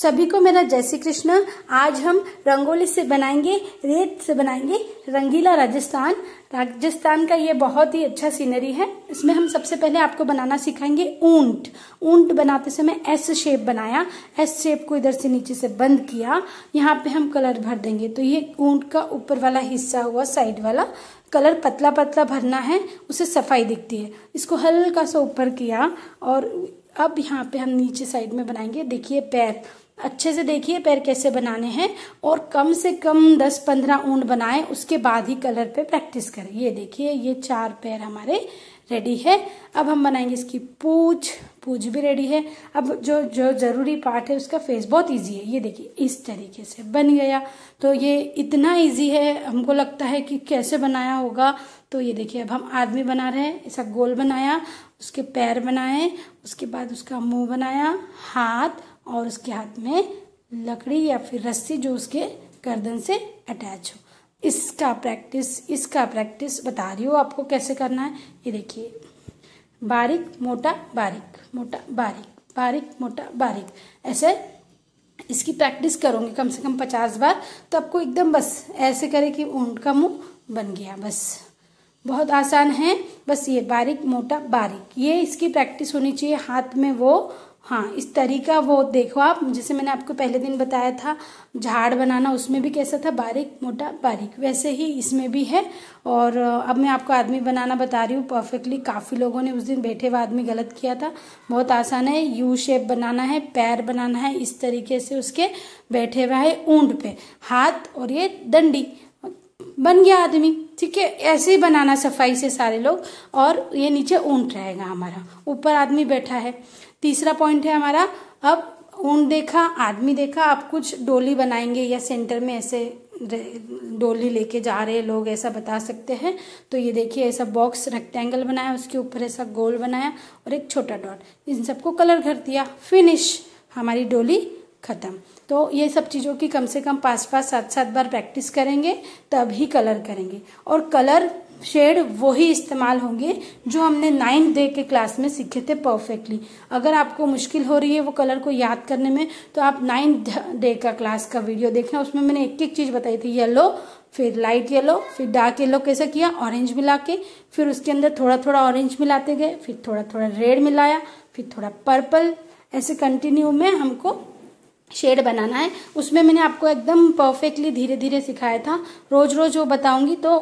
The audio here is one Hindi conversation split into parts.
सभी को मेरा जय श्री कृष्ण आज हम रंगोली से बनाएंगे रेत से बनाएंगे रंगीला राजस्थान राजस्थान का ये बहुत ही अच्छा सीनरी है इसमें हम सबसे पहले आपको बनाना सिखाएंगे ऊंट ऊंट बनाते समय एस शेप बनाया एस शेप को इधर से नीचे से बंद किया यहाँ पे हम कलर भर देंगे तो ये ऊंट का ऊपर वाला हिस्सा हुआ साइड वाला कलर पतला पतला भरना है उसे सफाई दिखती है इसको हल्का सा ऊपर किया और अब यहाँ पे हम नीचे साइड में बनाएंगे देखिए पैर अच्छे से देखिए पैर कैसे बनाने हैं और कम से कम 10-15 ऊन बनाएं उसके बाद ही कलर पे प्रैक्टिस करें ये देखिए ये चार पैर हमारे रेडी है अब हम बनाएंगे इसकी पूछ पूछ भी रेडी है अब जो जो ज़रूरी पार्ट है उसका फेस बहुत इजी है ये देखिए इस तरीके से बन गया तो ये इतना इजी है हमको लगता है कि कैसे बनाया होगा तो ये देखिए अब हम आदमी बना रहे हैं ऐसा गोल बनाया उसके पैर बनाए उसके बाद उसका मुंह बनाया हाथ और उसके हाथ में लकड़ी या फिर रस्सी जो उसके गर्दन से अटैच हो इसका प्रैक्टिस इसका प्रैक्टिस बता रही हो आपको कैसे करना है ये देखिए बारीक मोटा बारीक मोटा बारीक बारीक मोटा बारीक ऐसे इसकी प्रैक्टिस करोगे कम से कम पचास बार तो आपको एकदम बस ऐसे करें कि ऊँट का मुंह बन गया बस बहुत आसान है बस ये बारीक मोटा बारीक ये इसकी प्रैक्टिस होनी चाहिए हाथ में वो हाँ इस तरीका वो देखो आप जैसे मैंने आपको पहले दिन बताया था झाड़ बनाना उसमें भी कैसा था बारीक मोटा बारीक वैसे ही इसमें भी है और अब मैं आपको आदमी बनाना बता रही हूँ परफेक्टली काफ़ी लोगों ने उस दिन बैठे हुआ आदमी गलत किया था बहुत आसान है यू शेप बनाना है पैर बनाना है इस तरीके से उसके बैठे हुआ है ऊँट पे हाथ और ये डंडी बन गया आदमी ठीक है ऐसे ही बनाना सफाई से सारे लोग और ये नीचे ऊंट रहेगा हमारा ऊपर आदमी बैठा है तीसरा पॉइंट है हमारा अब ऊंट देखा आदमी देखा आप कुछ डोली बनाएंगे या सेंटर में ऐसे डोली लेके जा रहे लोग ऐसा बता सकते हैं तो ये देखिए ऐसा बॉक्स रेक्टेंगल बनाया उसके ऊपर ऐसा गोल बनाया और एक छोटा डॉट इन सबको कलर कर दिया फिनिश हमारी डोली ख़त्म तो ये सब चीज़ों की कम से कम पाँच पाँच सात सात बार प्रैक्टिस करेंगे तब ही कलर करेंगे और कलर शेड वही इस्तेमाल होंगे जो हमने नाइन्थ डे के क्लास में सीखे थे परफेक्टली अगर आपको मुश्किल हो रही है वो कलर को याद करने में तो आप नाइन्थ डे का क्लास का वीडियो देखना उसमें मैंने एक एक चीज़ बताई थी येलो फिर लाइट येलो फिर डार्क येलो कैसे किया ऑरेंज मिला के फिर उसके अंदर थोड़ा थोड़ा ऑरेंज मिलाते गए फिर थोड़ा थोड़ा रेड मिलाया फिर थोड़ा पर्पल ऐसे कंटिन्यू में हमको शेड बनाना है उसमें मैंने आपको एकदम परफेक्टली धीरे धीरे सिखाया था रोज रोज वो बताऊंगी तो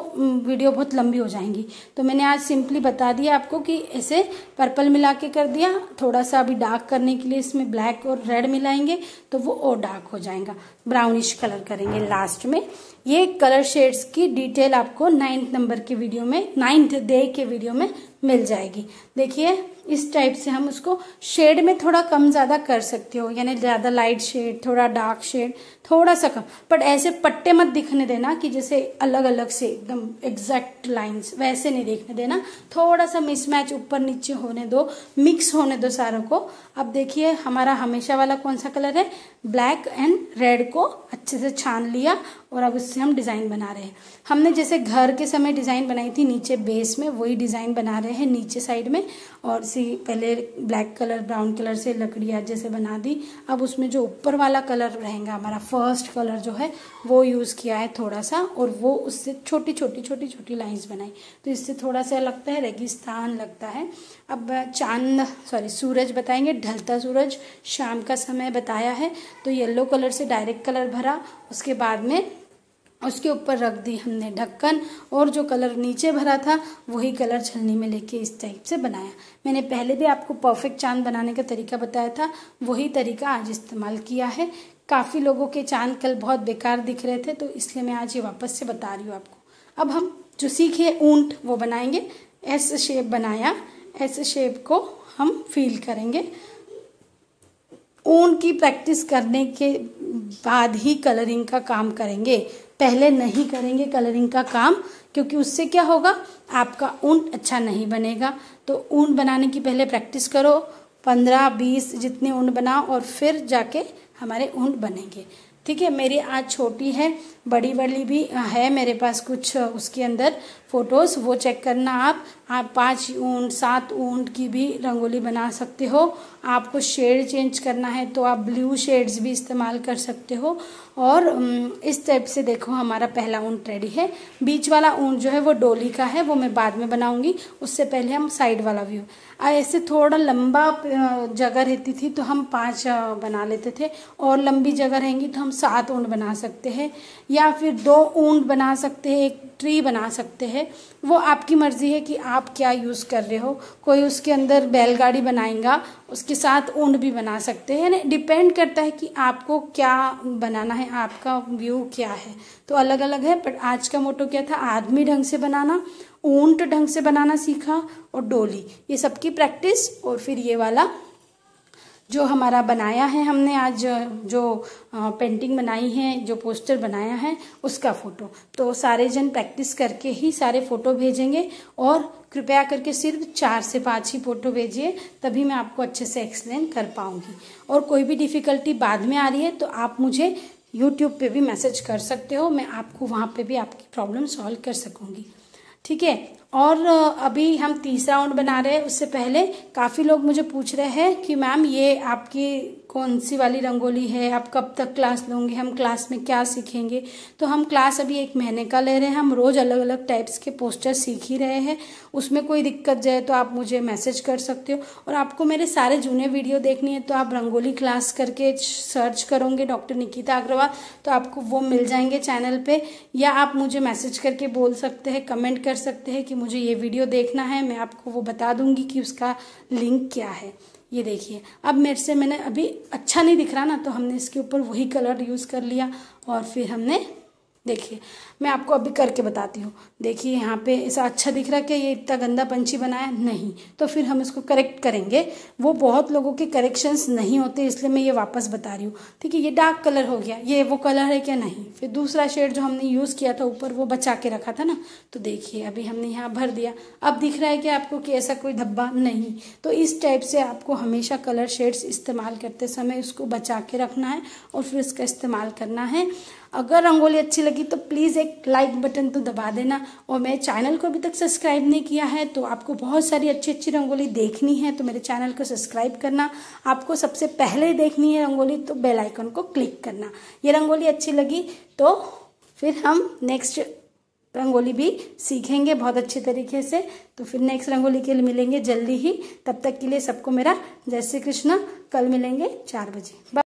वीडियो बहुत लंबी हो जाएंगी तो मैंने आज सिंपली बता दिया आपको कि ऐसे पर्पल मिला के कर दिया थोड़ा सा अभी डार्क करने के लिए इसमें ब्लैक और रेड मिलाएंगे तो वो और डार्क हो जाएगा ब्राउनिश कलर करेंगे लास्ट में ये कलर शेड्स की डिटेल आपको नाइन्थ नंबर की वीडियो में नाइन्थ डे के वीडियो में मिल जाएगी देखिए इस टाइप से हम उसको शेड में थोड़ा कम ज़्यादा कर सकते हो यानी ज़्यादा लाइट शेड थोड़ा डार्क शेड थोड़ा सा कम बट ऐसे पट्टे मत दिखने देना कि जैसे अलग अलग से एकदम एग्जैक्ट लाइंस वैसे नहीं देखने देना थोड़ा सा मिसमैच ऊपर नीचे होने दो मिक्स होने दो सारों को अब देखिए हमारा हमेशा वाला कौन सा कलर है ब्लैक एंड रेड को अच्छे से छान लिया और अब उससे हम डिज़ाइन बना रहे हैं हमने जैसे घर के समय डिज़ाइन बनाई थी नीचे बेस में वही डिज़ाइन बना रहे हैं नीचे साइड में और सी पहले ब्लैक कलर ब्राउन कलर से लकड़ियाँ जैसे बना दी अब उसमें जो ऊपर वाला कलर रहेगा हमारा फर्स्ट कलर जो है वो यूज़ किया है थोड़ा सा और वो उससे छोटी छोटी छोटी छोटी लाइन्स बनाई तो इससे थोड़ा सा लगता है रेगिस्तान लगता है अब चांद सॉरी सूरज बताएंगे ढलता सूरज शाम का समय बताया है तो येल्लो कलर से डायरेक्ट कलर भरा उसके बाद में उसके ऊपर रख दी हमने ढक्कन और जो कलर नीचे भरा था वही कलर छलनी में लेके इस टाइप से बनाया मैंने पहले भी आपको परफेक्ट चांद बनाने का तरीका बताया था वही तरीका आज इस्तेमाल किया है काफ़ी लोगों के चांद कल बहुत बेकार दिख रहे थे तो इसलिए मैं आज ये वापस से बता रही हूँ आपको अब हम जो सीखे ऊंट वो बनाएंगे एस शेप बनाया एस शेप को हम फील करेंगे ऊन की प्रैक्टिस करने के बाद ही कलरिंग का काम करेंगे पहले नहीं करेंगे कलरिंग का काम क्योंकि उससे क्या होगा आपका ऊन अच्छा नहीं बनेगा तो ऊन बनाने की पहले प्रैक्टिस करो पंद्रह बीस जितने ऊन बनाओ और फिर जाके हमारे ऊन बनेंगे ठीक है मेरी आज छोटी है बड़ी वाली भी है मेरे पास कुछ उसके अंदर फोटोज़ वो चेक करना आप आप पाँच ऊंट सात ऊंट की भी रंगोली बना सकते हो आपको शेड चेंज करना है तो आप ब्लू शेड्स भी इस्तेमाल कर सकते हो और इस टाइप से देखो हमारा पहला ऊंट रेडी है बीच वाला ऊंट जो है वो डोली का है वो मैं बाद में बनाऊँगी उससे पहले हम साइड वाला व्यू ऐसे थोड़ा लंबा जगह रहती थी तो हम पाँच बना लेते थे और लंबी जगह रहेंगी तो हम सात ऊँट बना सकते हैं या या फिर दो ऊंट बना सकते हैं एक ट्री बना सकते हैं वो आपकी मर्ज़ी है कि आप क्या यूज़ कर रहे हो कोई उसके अंदर बैलगाड़ी बनाएगा उसके साथ ऊंट भी बना सकते हैं डिपेंड करता है कि आपको क्या बनाना है आपका व्यू क्या है तो अलग अलग है पर आज का मोटो क्या था आदमी ढंग से बनाना ऊंट ढंग से बनाना सीखा और डोली ये सबकी प्रैक्टिस और फिर ये वाला जो हमारा बनाया है हमने आज जो पेंटिंग बनाई है जो पोस्टर बनाया है उसका फ़ोटो तो सारे जन प्रैक्टिस करके ही सारे फ़ोटो भेजेंगे और कृपया करके सिर्फ चार से पाँच ही फ़ोटो भेजिए तभी मैं आपको अच्छे से एक्सप्लेन कर पाऊँगी और कोई भी डिफ़िकल्टी बाद में आ रही है तो आप मुझे यूट्यूब पे भी मैसेज कर सकते हो मैं आपको वहाँ पे भी आपकी प्रॉब्लम सॉल्व कर सकूँगी ठीक है और अभी हम तीसरा राउंड बना रहे हैं उससे पहले काफ़ी लोग मुझे पूछ रहे हैं कि मैम ये आपकी कौन सी वाली रंगोली है आप कब तक क्लास लोगे हम क्लास में क्या सीखेंगे तो हम क्लास अभी एक महीने का ले रहे हैं हम रोज़ अलग अलग टाइप्स के पोस्टर सीख ही रहे हैं उसमें कोई दिक्कत जाए तो आप मुझे मैसेज कर सकते हो और आपको मेरे सारे जूने वीडियो देखनी है तो आप रंगोली क्लास करके सर्च करोगे डॉक्टर निकिता अग्रवाल तो आपको वो मिल जाएंगे चैनल पर या आप मुझे मैसेज करके बोल सकते हैं कमेंट कर सकते हैं कि मुझे ये वीडियो देखना है मैं आपको वो बता दूंगी कि उसका लिंक क्या है ये देखिए अब मेरे से मैंने अभी अच्छा नहीं दिख रहा ना तो हमने इसके ऊपर वही कलर यूज़ कर लिया और फिर हमने देखिए मैं आपको अभी करके बताती हूँ देखिए यहाँ पे ऐसा अच्छा दिख रहा है कि ये इतना गंदा पंछी बनाया नहीं तो फिर हम इसको करेक्ट करेंगे वो बहुत लोगों के करेक्शंस नहीं होते इसलिए मैं ये वापस बता रही हूँ ठीक है ये डार्क कलर हो गया ये वो कलर है क्या नहीं फिर दूसरा शेड जो हमने यूज़ किया था ऊपर वो बचा के रखा था ना तो देखिए अभी हमने यहाँ भर दिया अब दिख रहा है कि आपको कि ऐसा कोई धब्बा नहीं तो इस टाइप से आपको हमेशा कलर शेड्स इस्तेमाल करते समय उसको बचा के रखना है और फिर इसका इस्तेमाल करना है अगर रंगोली अच्छी लगी लगी तो प्लीज़ एक लाइक बटन तो दबा देना और मेरे चैनल को अभी तक सब्सक्राइब नहीं किया है तो आपको बहुत सारी अच्छी अच्छी रंगोली देखनी है तो मेरे चैनल को सब्सक्राइब करना आपको सबसे पहले देखनी है रंगोली तो बेल आइकन को क्लिक करना ये रंगोली अच्छी लगी तो फिर हम नेक्स्ट रंगोली भी सीखेंगे बहुत अच्छे तरीके से तो फिर नेक्स्ट रंगोली के लिए मिलेंगे जल्दी ही तब तक के लिए सबको मेरा जय श्री कृष्ण कल मिलेंगे चार बजे